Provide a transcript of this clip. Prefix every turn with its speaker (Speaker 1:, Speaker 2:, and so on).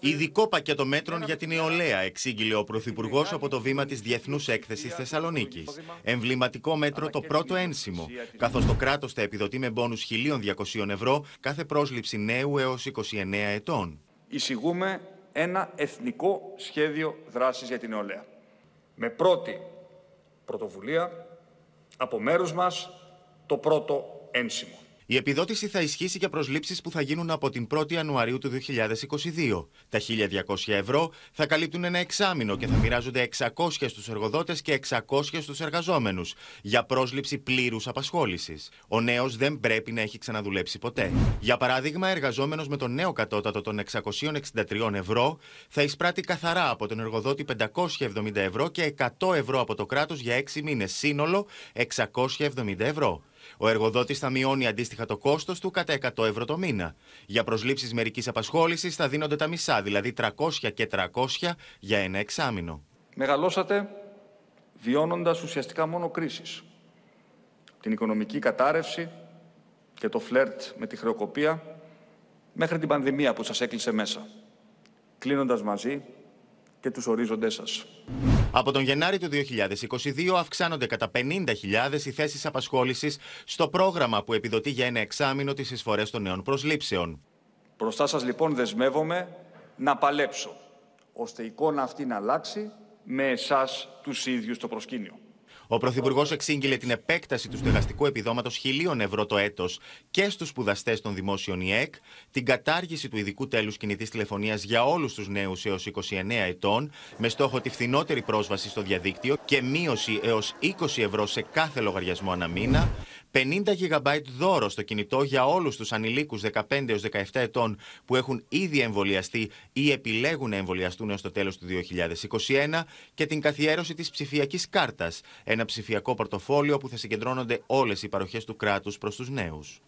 Speaker 1: Ειδικό πακέτο μέτρων για την νεολαία, εξήγηλε ο Πρωθυπουργός από το βήμα της Διεθνού Έκθεση Θεσσαλονίκη. Εμβληματικό μέτρο το πρώτο ένσημο, καθώς το κράτος θα επιδοτεί με μπόνους 1.200 ευρώ κάθε πρόσληψη νέου έως 29 ετών.
Speaker 2: Εισηγούμε ένα εθνικό σχέδιο δράσης για την νεολαία. Με πρώτη πρωτοβουλία από μέρους μας το πρώτο ένσημο.
Speaker 1: Η επιδότηση θα ισχύσει για προσλήψεις που θα γίνουν από την 1η Ιανουαρίου του 2022. Τα 1.200 ευρώ θα καλύπτουν ένα εξάμεινο και θα μοιράζονται 600 στους εργοδότες και 600 στους εργαζόμενους για πρόσληψη πλήρους απασχόλησης. Ο νέος δεν πρέπει να έχει ξαναδουλέψει ποτέ. Για παράδειγμα, εργαζόμενος με το νέο κατώτατο των 663 ευρώ θα εισπράττει καθαρά από τον εργοδότη 570 ευρώ και 100 ευρώ από το κράτος για 6 μήνες σύνολο 670 ευρώ. Ο εργοδότης θα μειώνει αντίστοιχα το κόστος του κατά 100 ευρώ το μήνα. Για προσλήψεις μερικής απασχόλησης θα δίνονται τα μισά, δηλαδή 300 και 300 για ένα εξάμεινο.
Speaker 2: Μεγαλώσατε βιώνοντας ουσιαστικά μόνο κρίσεις. Την οικονομική κατάρρευση και το φλερτ με τη χρεοκοπία μέχρι την πανδημία που σας έκλεισε μέσα, κλείνοντας μαζί και τους ορίζοντές σας. Από τον Γενάρη του
Speaker 1: 2022 αυξάνονται κατά 50.000 οι θέσεις απασχόλησης στο πρόγραμμα που επιδοτεί
Speaker 2: για ένα εξάμεινο τις εισφορές των νέων προσλήψεων. Προστά σας λοιπόν δεσμεύομαι να παλέψω ώστε η εικόνα αυτή να αλλάξει με εσάς τους ίδιους το προσκήνιο.
Speaker 1: Ο Πρωθυπουργός εξήγηλε την επέκταση του στεγαστικού επιδόματος χιλίων ευρώ το έτος και στους σπουδαστές των δημόσιων ΙΕΚ, την κατάργηση του ειδικού τέλους κινητής τηλεφωνίας για όλους τους νέους έως 29 ετών, με στόχο τη φθηνότερη πρόσβαση στο διαδίκτυο και μείωση έως 20 ευρώ σε κάθε λογαριασμό μήνα. 50 GB δώρο στο κινητό για όλους τους ανηλίκους 15 έως 17 ετών που έχουν ήδη εμβολιαστεί ή επιλέγουν να εμβολιαστούν έως το τέλος του 2021 και την καθιέρωση της ψηφιακής κάρτας, ένα ψηφιακό πορτοφόλιο που θα συγκεντρώνονται όλες οι παροχές του κράτους προς τους νέους.